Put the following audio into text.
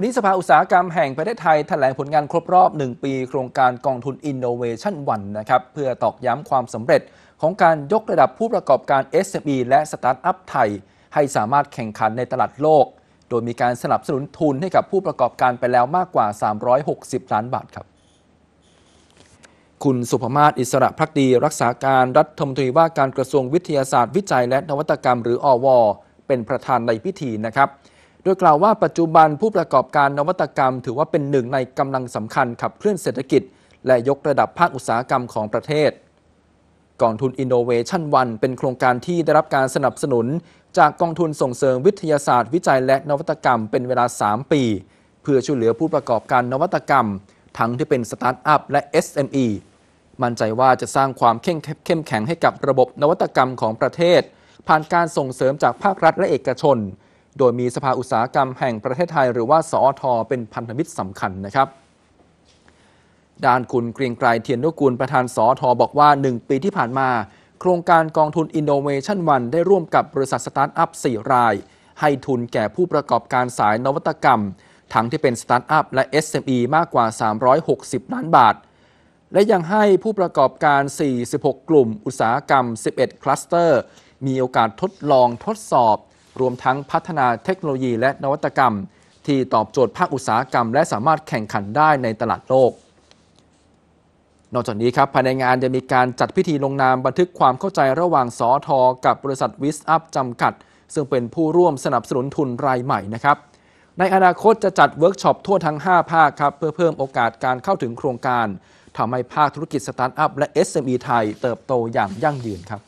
วันนี้สภาอุตสาหกรรมแห่งประเทศไทยแถลงผลงานครบรอบ 1 ปีโครงการกองทุน Innovation One นะครับเพื่อตอกย้ำความสำเร็จของการยกระดับผู้ประกอบการ SME และสตาร์ทอัพไทย ให้สามารถแข่งขันในตลาดโลก โดยมีการสนับสนุนทุนให้กับผู้ประกอบการไปแล้วมากกว่า 360 ล้านบาทครับ คุณสุภมาศอิสระพักดี รักษาการรัฐมนตรีว่าการกระทรวงวิทยาศาสตร์วิจัย และนวัตกรรม หรืออวเป็นประธานในพิธีนะครับโดยกล่าวว่าปัจจุบันผู้ประกอบการนวัตกรรมถือว่าเป็นหนึ่งในกำลังสำคัญขับเคลื่อนเศรษฐกิจ และยกระดับภาคอุตสาหกรรมของประเทศ กองทุน Innovation One เป็นโครงการที่ได้รับการสนับสนุน จากกองทุนส่งเสริมวิทยาศาสตร์วิจัยและนวัตกรรมเป็นเวลา 3 ปี เพื่อช่วยเหลือผู้ประกอบการนวัตกรรมทั้งที่เป็นสตาร์ทอัพและ SME มั่นใจว่าจะสร้างความเข้มแข็งให้กับระบบนวัตกรรมของประเทศ ผ่านการส่งเสริมจากภาครัฐและเอกชนโดยมีสภาอุตสาหกรรมแห่งประเทศไทยหรือว่าสอทอเป็นพันธมิตรสำคัญนะครับ ด้านคุณเกรียงไกรเทียนนุกูลประธานสอทอบอกว่า 1 ปีที่ผ่านมา โครงการกองทุน Innovation วันได้ร่วมกับบริษัทสตาร์ทอัพ4ราย ให้ทุนแก่ผู้ประกอบการสายนวัตกรรม ทั้งที่เป็นสตาร์ทอัพและ SME มากกว่า 360ล้านบาท และยังให้ผู้ประกอบการ46กลุ่ม อุตสาหกรรม11คลัสเตอร์มีโอกาสทดลองทดสอบรวมทั้งพัฒนาเทคโนโลยีและนวัตกรรม ที่ตอบโจทย์ภาคอุตสาหกรรม และสามารถแข่งขันได้ในตลาดโลก นอกจากนี้ครับภายในงานจะมีการจัดพิธีลงนามบันทึกความเข้าใจระหว่างสอทอกับบริษัทวิสอัพจำกัด ซึ่งเป็นผู้ร่วมสนับสนุนทุนรายใหม่นะครับ ในอนาคตจะจัดเวิร์กช็อปทั่วทั้ง5ภาคครับเพื่อเพิ่มโอกาสการเข้าถึงโครงการทำให้ภาคธุรกิจสตาร์ทอัพและ SME ไทย เติบโตอย่างยั่งยืนครับ